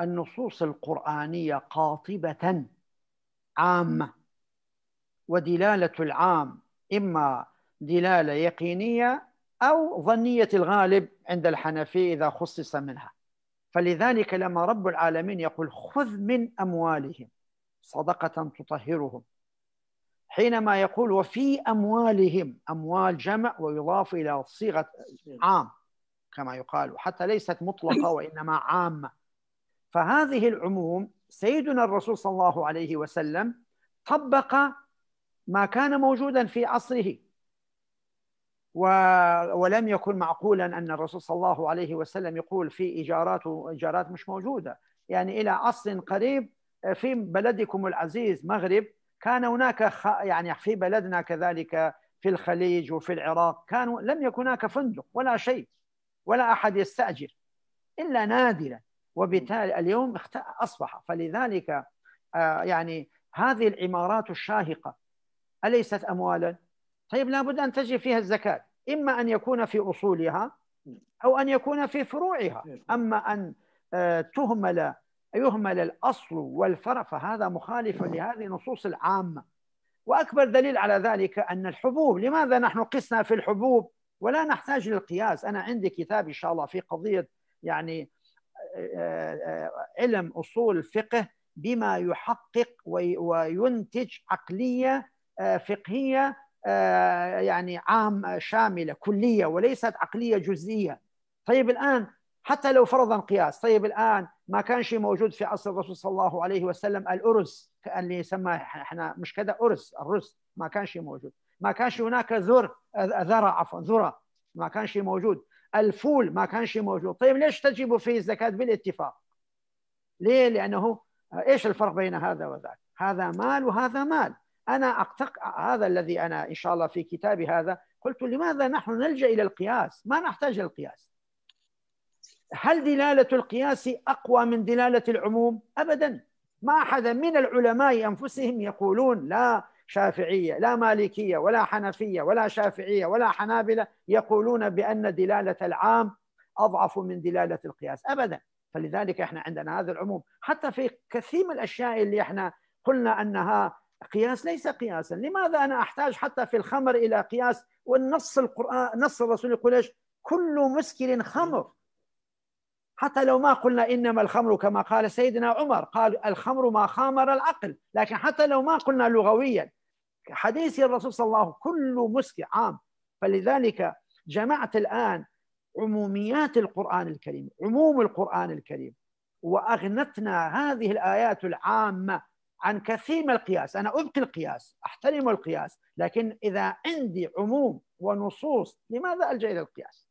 النصوص القرآنية قاطبة عامة ودلالة العام إما دلالة يقينية أو ظنية الغالب عند الحنفي إذا خصص منها فلذلك لما رب العالمين يقول خذ من أموالهم صدقة تطهرهم حينما يقول وفي أموالهم أموال جمع ويضاف إلى صيغة عام كما يقال حتى ليست مطلقة وإنما عامة فهذه العموم سيدنا الرسول صلى الله عليه وسلم طبق ما كان موجودا في عصره ولم يكن معقولا ان الرسول صلى الله عليه وسلم يقول في ايجارات ايجارات مش موجوده يعني الى عصر قريب آه، في بلدكم العزيز مغرب كان هناك خ... يعني في بلدنا كذلك في الخليج وفي العراق كانوا لم يكن هناك فندق ولا شيء ولا احد يستاجر الا نادرا وبالتالي اليوم اصبح فلذلك آه، يعني هذه العمارات الشاهقه اليست اموالا؟ طيب لابد ان تجي فيها الزكاه، اما ان يكون في اصولها او ان يكون في فروعها، اما ان آه، تهمل يهمل الاصل والفرع فهذا مخالف لهذه النصوص العامه. واكبر دليل على ذلك ان الحبوب، لماذا نحن قسنا في الحبوب ولا نحتاج للقياس؟ انا عندي كتاب ان شاء الله في قضيه يعني علم اصول الفقه بما يحقق وينتج عقليه آه، فقهيه آه، يعني عام آه، شامله كليه وليست عقليه جزئيه طيب الان حتى لو فرضا قياس طيب الان ما كانش موجود في عصر الرسول صلى الله عليه وسلم الارز اللي يسمى احنا مش كذا ارز الرز ما كانش موجود ما كانش هناك ذر ذرة عفوا ذرة ما كانش موجود الفول ما كانش موجود طيب ليش تجيب فيه الزكاة بالاتفاق ليه لأنه آه، إيش الفرق بين هذا وذاك هذا مال وهذا مال أنا أقتق... هذا الذي أنا إن شاء الله في كتابي هذا قلت لماذا نحن نلجأ إلى القياس ما نحتاج القياس هل دلالة القياس أقوى من دلالة العموم أبدا ما أحد من العلماء أنفسهم يقولون لا شافعية لا مالكية ولا حنفية ولا شافعية ولا حنابلة يقولون بأن دلالة العام أضعف من دلالة القياس أبدا فلذلك احنا عندنا هذا العموم حتى في كثير من الأشياء اللي احنا قلنا أنها قياس ليس قياسا لماذا أنا أحتاج حتى في الخمر إلى قياس والنص القرآن نص الرسول يقول ايش كل مسكر خمر حتى لو ما قلنا انما الخمر كما قال سيدنا عمر قال الخمر ما خامر العقل لكن حتى لو ما قلنا لغويا حديث الرسول صلى الله عليه وسلم كل مسك عام فلذلك جمعت الآن عموميات القرآن الكريم عموم القرآن الكريم وأغنتنا هذه الآيات العامة عن كثير من القياس أنا أبقي القياس أحترم القياس لكن إذا عندي عموم ونصوص لماذا ألجأ إلى القياس